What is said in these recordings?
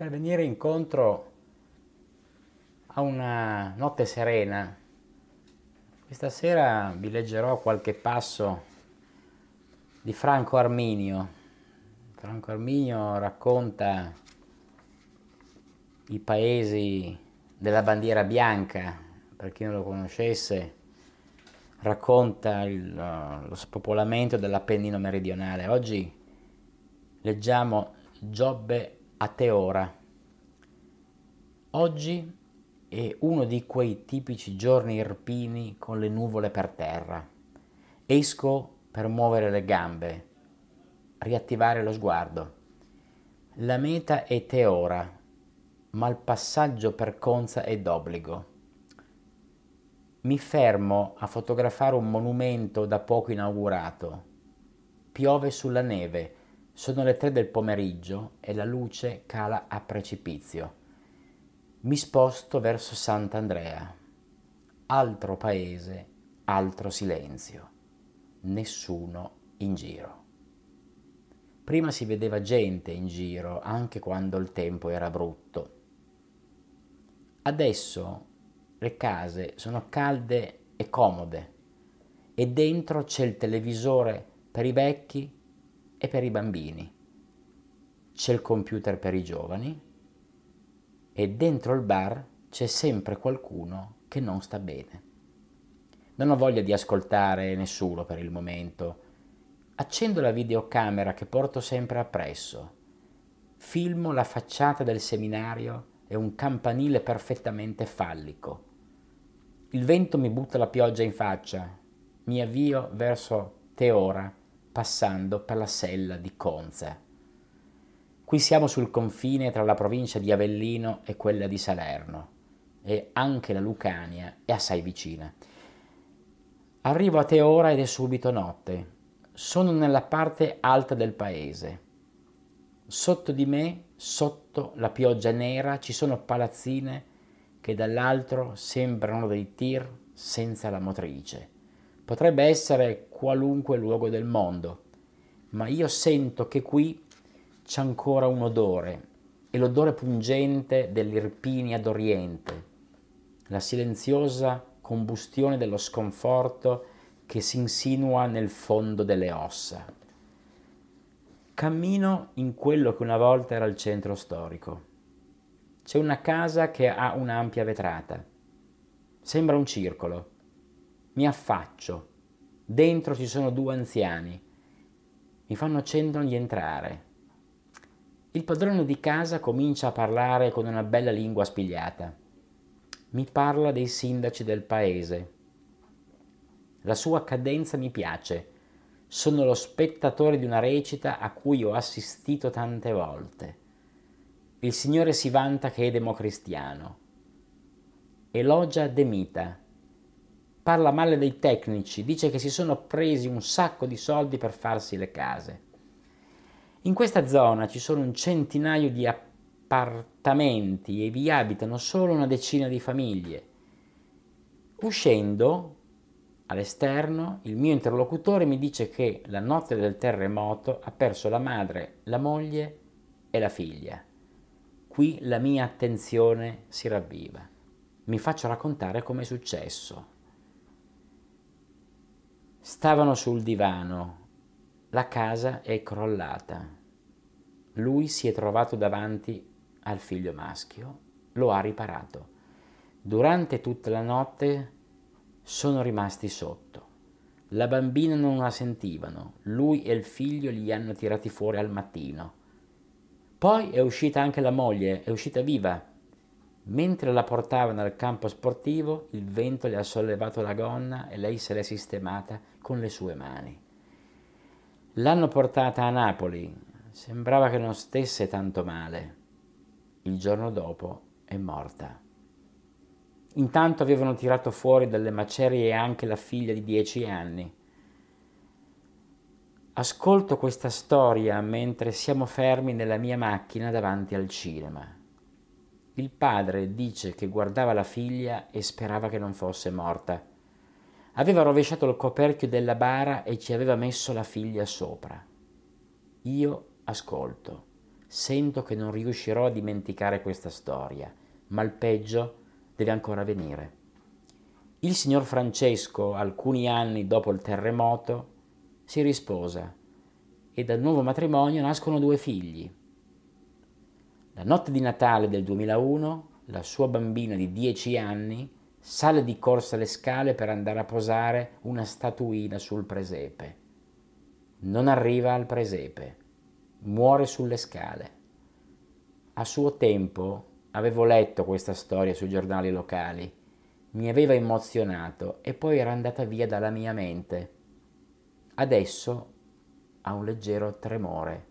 per venire incontro a una notte serena. Questa sera vi leggerò qualche passo di Franco Arminio. Franco Arminio racconta i paesi della bandiera bianca, per chi non lo conoscesse, racconta il, uh, lo spopolamento dell'Appennino meridionale. Oggi leggiamo Giobbe a te ora. Oggi è uno di quei tipici giorni irpini con le nuvole per terra. Esco per muovere le gambe, riattivare lo sguardo. La meta è te ora, ma il passaggio per Conza è d'obbligo. Mi fermo a fotografare un monumento da poco inaugurato. Piove sulla neve, sono le tre del pomeriggio e la luce cala a precipizio. Mi sposto verso Sant'Andrea. Altro paese, altro silenzio. Nessuno in giro. Prima si vedeva gente in giro, anche quando il tempo era brutto. Adesso le case sono calde e comode e dentro c'è il televisore per i vecchi e per i bambini, c'è il computer per i giovani e dentro il bar c'è sempre qualcuno che non sta bene. Non ho voglia di ascoltare nessuno per il momento. Accendo la videocamera che porto sempre appresso. Filmo la facciata del seminario e un campanile perfettamente fallico. Il vento mi butta la pioggia in faccia. Mi avvio verso Teora passando per la sella di Conza. Qui siamo sul confine tra la provincia di Avellino e quella di Salerno e anche la Lucania è assai vicina. Arrivo a te ora ed è subito notte. Sono nella parte alta del paese. Sotto di me, sotto la pioggia nera, ci sono palazzine che dall'altro sembrano dei tir senza la motrice Potrebbe essere qualunque luogo del mondo, ma io sento che qui c'è ancora un odore, e l'odore pungente dell'Irpinia d'Oriente, la silenziosa combustione dello sconforto che si insinua nel fondo delle ossa. Cammino in quello che una volta era il centro storico. C'è una casa che ha un'ampia vetrata. Sembra un circolo mi affaccio. Dentro ci sono due anziani. Mi fanno cenno di entrare. Il padrone di casa comincia a parlare con una bella lingua spigliata. Mi parla dei sindaci del paese. La sua cadenza mi piace. Sono lo spettatore di una recita a cui ho assistito tante volte. Il Signore si vanta che è democristiano. Elogia Demita, parla male dei tecnici, dice che si sono presi un sacco di soldi per farsi le case. In questa zona ci sono un centinaio di appartamenti e vi abitano solo una decina di famiglie. Uscendo all'esterno, il mio interlocutore mi dice che la notte del terremoto ha perso la madre, la moglie e la figlia. Qui la mia attenzione si ravviva. Mi faccio raccontare com'è successo. Stavano sul divano. La casa è crollata. Lui si è trovato davanti al figlio maschio, lo ha riparato. Durante tutta la notte sono rimasti sotto. La bambina non la sentivano, lui e il figlio li hanno tirati fuori al mattino. Poi è uscita anche la moglie, è uscita viva Mentre la portavano al campo sportivo, il vento le ha sollevato la gonna e lei se l'è sistemata con le sue mani. L'hanno portata a Napoli, sembrava che non stesse tanto male. Il giorno dopo è morta. Intanto avevano tirato fuori dalle macerie anche la figlia di dieci anni. Ascolto questa storia mentre siamo fermi nella mia macchina davanti al cinema. Il padre dice che guardava la figlia e sperava che non fosse morta. Aveva rovesciato il coperchio della bara e ci aveva messo la figlia sopra. Io ascolto, sento che non riuscirò a dimenticare questa storia, ma il peggio deve ancora venire. Il signor Francesco, alcuni anni dopo il terremoto, si risposa e dal nuovo matrimonio nascono due figli. La notte di Natale del 2001, la sua bambina di 10 anni sale di corsa le scale per andare a posare una statuina sul presepe. Non arriva al presepe, muore sulle scale. A suo tempo avevo letto questa storia sui giornali locali, mi aveva emozionato e poi era andata via dalla mia mente. Adesso ha un leggero tremore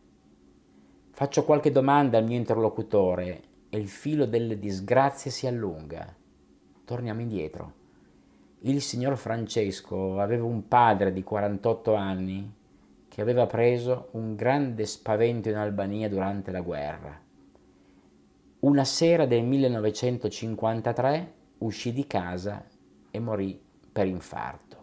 Faccio qualche domanda al mio interlocutore e il filo delle disgrazie si allunga. Torniamo indietro. Il signor Francesco aveva un padre di 48 anni che aveva preso un grande spavento in Albania durante la guerra. Una sera del 1953 uscì di casa e morì per infarto.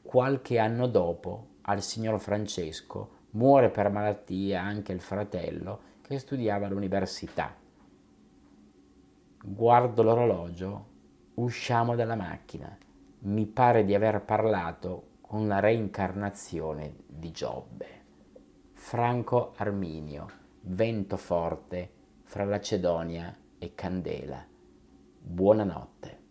Qualche anno dopo al signor Francesco muore per malattia anche il fratello che studiava all'università. Guardo l'orologio, usciamo dalla macchina. Mi pare di aver parlato con la reincarnazione di Giobbe. Franco Arminio, vento forte fra Lacedonia e Candela. Buonanotte.